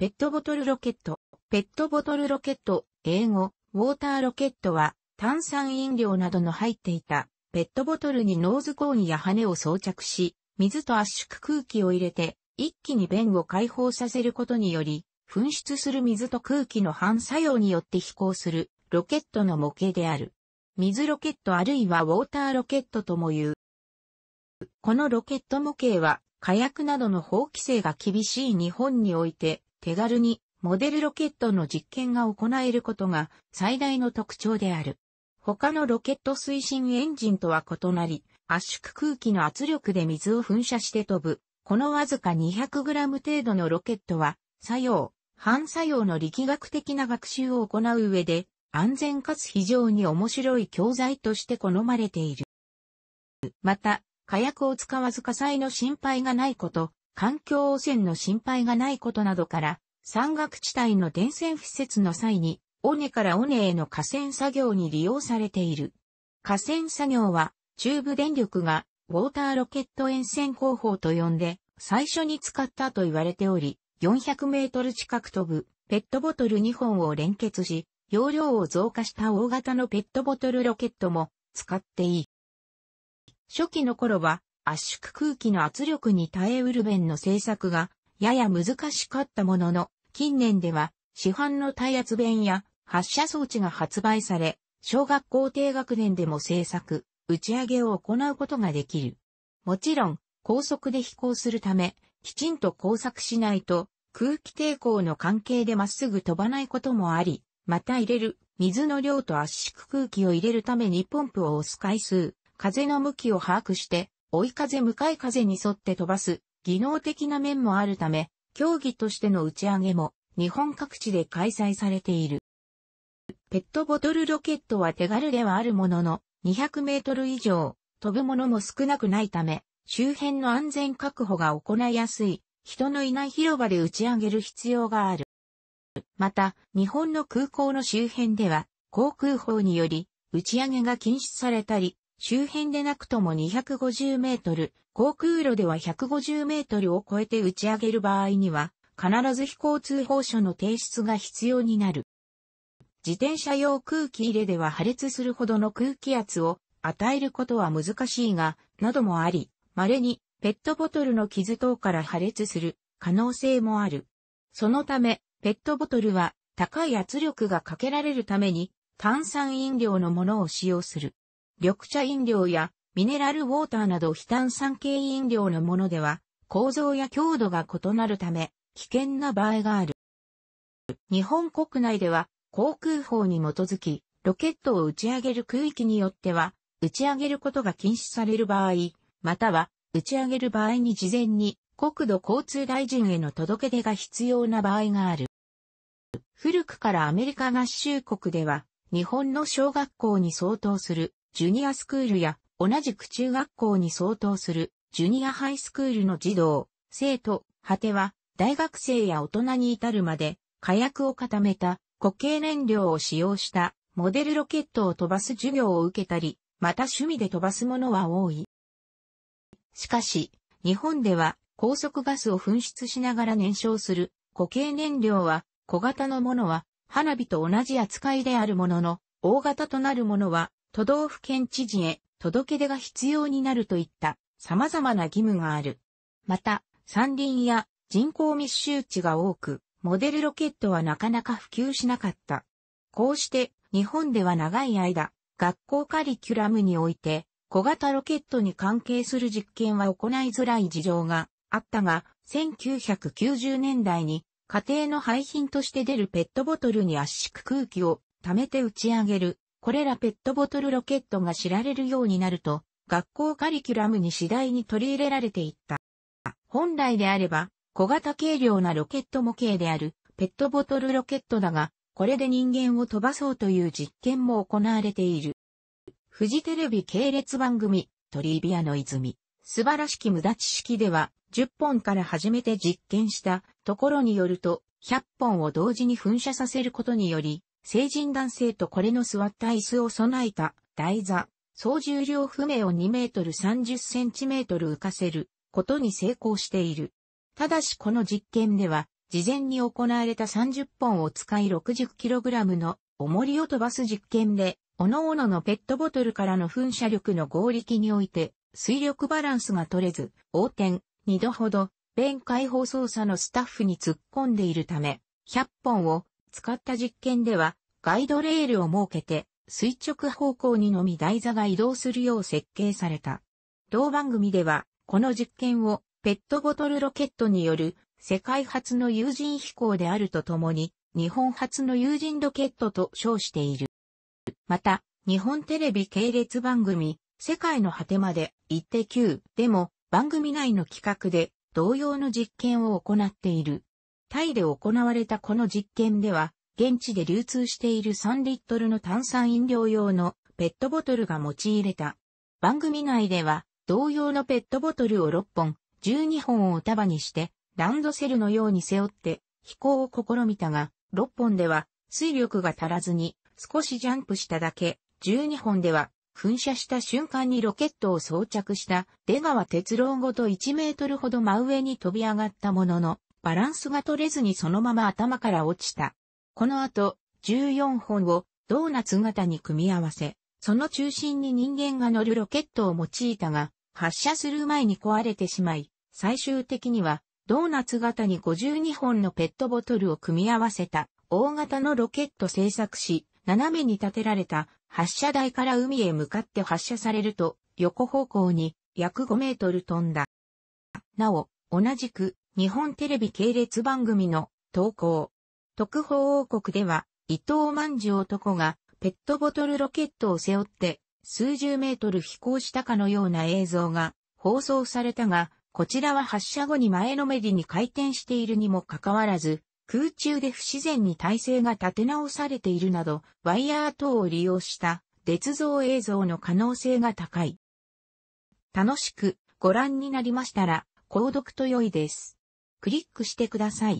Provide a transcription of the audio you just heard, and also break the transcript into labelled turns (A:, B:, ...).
A: ペットボトルロケット。ペットボトルロケット、英語、ウォーターロケットは、炭酸飲料などの入っていた、ペットボトルにノーズコーンや羽を装着し、水と圧縮空気を入れて、一気に便を解放させることにより、噴出する水と空気の反作用によって飛行する、ロケットの模型である。水ロケットあるいはウォーターロケットとも言う。このロケット模型は、火薬などの法規制が厳しい日本において、手軽にモデルロケットの実験が行えることが最大の特徴である。他のロケット推進エンジンとは異なり、圧縮空気の圧力で水を噴射して飛ぶ、このわずか 200g 程度のロケットは、作用、反作用の力学的な学習を行う上で、安全かつ非常に面白い教材として好まれている。また、火薬を使わず火災の心配がないこと、環境汚染の心配がないことなどから、山岳地帯の電線敷設の際に、尾根から尾根への河川作業に利用されている。河川作業は、中部電力が、ウォーターロケット沿線工法と呼んで、最初に使ったと言われており、400メートル近く飛ぶ、ペットボトル2本を連結し、容量を増加した大型のペットボトルロケットも使っていい。初期の頃は圧縮空気の圧力に耐えうる弁の製作がやや難しかったものの、近年では市販の耐圧弁や発射装置が発売され、小学校低学年でも製作、打ち上げを行うことができる。もちろん、高速で飛行するため、きちんと工作しないと、空気抵抗の関係でまっすぐ飛ばないこともあり、また入れる、水の量と圧縮空気を入れるためにポンプを押す回数、風の向きを把握して、追い風向かい風に沿って飛ばす技能的な面もあるため、競技としての打ち上げも日本各地で開催されている。ペットボトルロケットは手軽ではあるものの、200メートル以上飛ぶものも少なくないため、周辺の安全確保が行いやすい、人のいない広場で打ち上げる必要がある。また、日本の空港の周辺では、航空法により、打ち上げが禁止されたり、周辺でなくとも250メートル、航空路では150メートルを超えて打ち上げる場合には、必ず飛行通報書の提出が必要になる。自転車用空気入れでは破裂するほどの空気圧を与えることは難しいが、などもあり、稀にペットボトルの傷等から破裂する可能性もある。そのため、ペットボトルは高い圧力がかけられるために炭酸飲料のものを使用する。緑茶飲料やミネラルウォーターなど非炭酸系飲料のものでは、構造や強度が異なるため、危険な場合がある。日本国内では、航空法に基づき、ロケットを打ち上げる区域によっては、打ち上げることが禁止される場合、または、打ち上げる場合に事前に、国土交通大臣への届け出が必要な場合がある。古くからアメリカ合衆国では、日本の小学校に相当するジュニアスクールや同じく中学校に相当するジュニアハイスクールの児童、生徒、果ては大学生や大人に至るまで火薬を固めた固形燃料を使用したモデルロケットを飛ばす授業を受けたり、また趣味で飛ばすものは多い。しかし、日本では高速ガスを噴出しながら燃焼する固形燃料は小型のものは花火と同じ扱いであるものの、大型となるものは都道府県知事へ届け出が必要になるといった様々な義務がある。また、山林や人口密集地が多く、モデルロケットはなかなか普及しなかった。こうして日本では長い間、学校カリキュラムにおいて小型ロケットに関係する実験は行いづらい事情があったが、1990年代に家庭の廃品として出るペットボトルに圧縮空気を溜めて打ち上げるこれらペットボトルロケットが知られるようになると、学校カリキュラムに次第に取り入れられていった。本来であれば、小型軽量なロケット模型である、ペットボトルロケットだが、これで人間を飛ばそうという実験も行われている。フジテレビ系列番組、トリビアの泉、素晴らしき無駄知識では、10本から初めて実験したところによると、100本を同時に噴射させることにより、成人男性とこれの座った椅子を備えた台座、総重量不明を2メートル30センチメートル浮かせることに成功している。ただしこの実験では、事前に行われた30本を使い6 0ラムの重りを飛ばす実験で、各々のペットボトルからの噴射力の合力において、水力バランスが取れず、横転、2度ほど、弁解放操作のスタッフに突っ込んでいるため、100本を使った実験では、ガイドレールを設けて、垂直方向にのみ台座が移動するよう設計された。同番組では、この実験をペットボトルロケットによる世界初の有人飛行であるとともに、日本初の有人ロケットと称している。また、日本テレビ系列番組、世界の果てまで、一ってでも番組内の企画で同様の実験を行っている。タイで行われたこの実験では、現地で流通している3リットルの炭酸飲料用のペットボトルが用いれた。番組内では、同様のペットボトルを6本、12本を束にして、ランドセルのように背負って飛行を試みたが、6本では水力が足らずに少しジャンプしただけ、12本では噴射した瞬間にロケットを装着した出川哲郎ごと1メートルほど真上に飛び上がったものの、バランスが取れずにそのまま頭から落ちた。この後、14本をドーナツ型に組み合わせ、その中心に人間が乗るロケットを用いたが、発射する前に壊れてしまい、最終的には、ドーナツ型に52本のペットボトルを組み合わせた、大型のロケット製作し、斜めに立てられた発射台から海へ向かって発射されると、横方向に約5メートル飛んだ。なお、同じく日本テレビ系列番組の投稿。特報王国では、伊藤万次男がペットボトルロケットを背負って数十メートル飛行したかのような映像が放送されたが、こちらは発射後に前のめりに回転しているにもかかわらず、空中で不自然に体勢が立て直されているなど、ワイヤー等を利用した、鉄像映像の可能性が高い。楽しくご覧になりましたら、購読と良いです。クリックしてください。